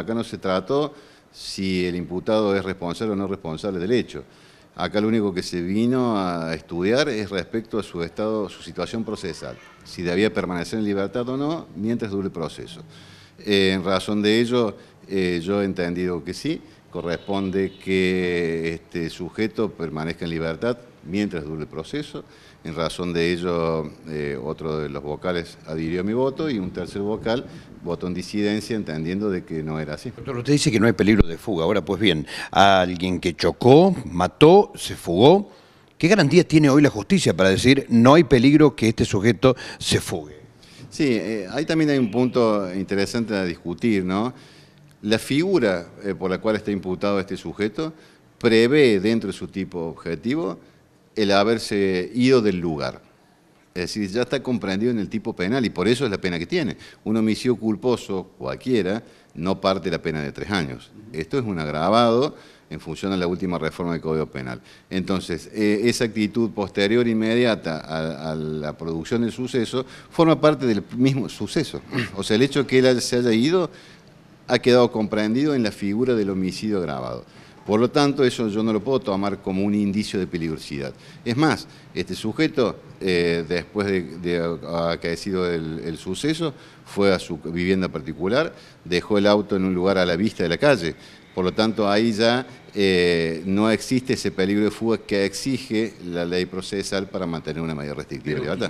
acá no se trató si el imputado es responsable o no responsable del hecho. Acá lo único que se vino a estudiar es respecto a su estado, su situación procesal, si debía permanecer en libertad o no mientras dure el proceso. Eh, en razón de ello, eh, yo he entendido que sí, corresponde que este sujeto permanezca en libertad mientras dure el proceso. En razón de ello, eh, otro de los vocales adhirió a mi voto y un tercer vocal votó en disidencia, entendiendo de que no era así. Pero usted dice que no hay peligro de fuga. Ahora, pues bien, alguien que chocó, mató, se fugó, ¿qué garantías tiene hoy la justicia para decir no hay peligro que este sujeto se fugue? Sí, eh, ahí también hay un punto interesante a discutir, ¿no? La figura eh, por la cual está imputado este sujeto prevé dentro de su tipo objetivo el haberse ido del lugar. Es decir, ya está comprendido en el tipo penal y por eso es la pena que tiene. Un homicidio culposo, cualquiera, no parte la pena de tres años. Esto es un agravado en función de la última reforma del Código Penal. Entonces, eh, esa actitud posterior inmediata a, a, la producción del suceso forma parte del mismo suceso. O sea, el hecho de que él se haya ido ha quedado comprendido en la figura del homicidio agravado. Por lo tanto, eso yo no lo puedo tomar como un indicio de peligrosidad. Es más, este sujeto, eh, después de, de acaecido el, el, suceso, fue a su vivienda particular, dejó el auto en un lugar a la vista de la calle. Por lo tanto, ahí ya eh, no existe ese peligro de fuga que exige la ley procesal para mantener una mayor restrictividad.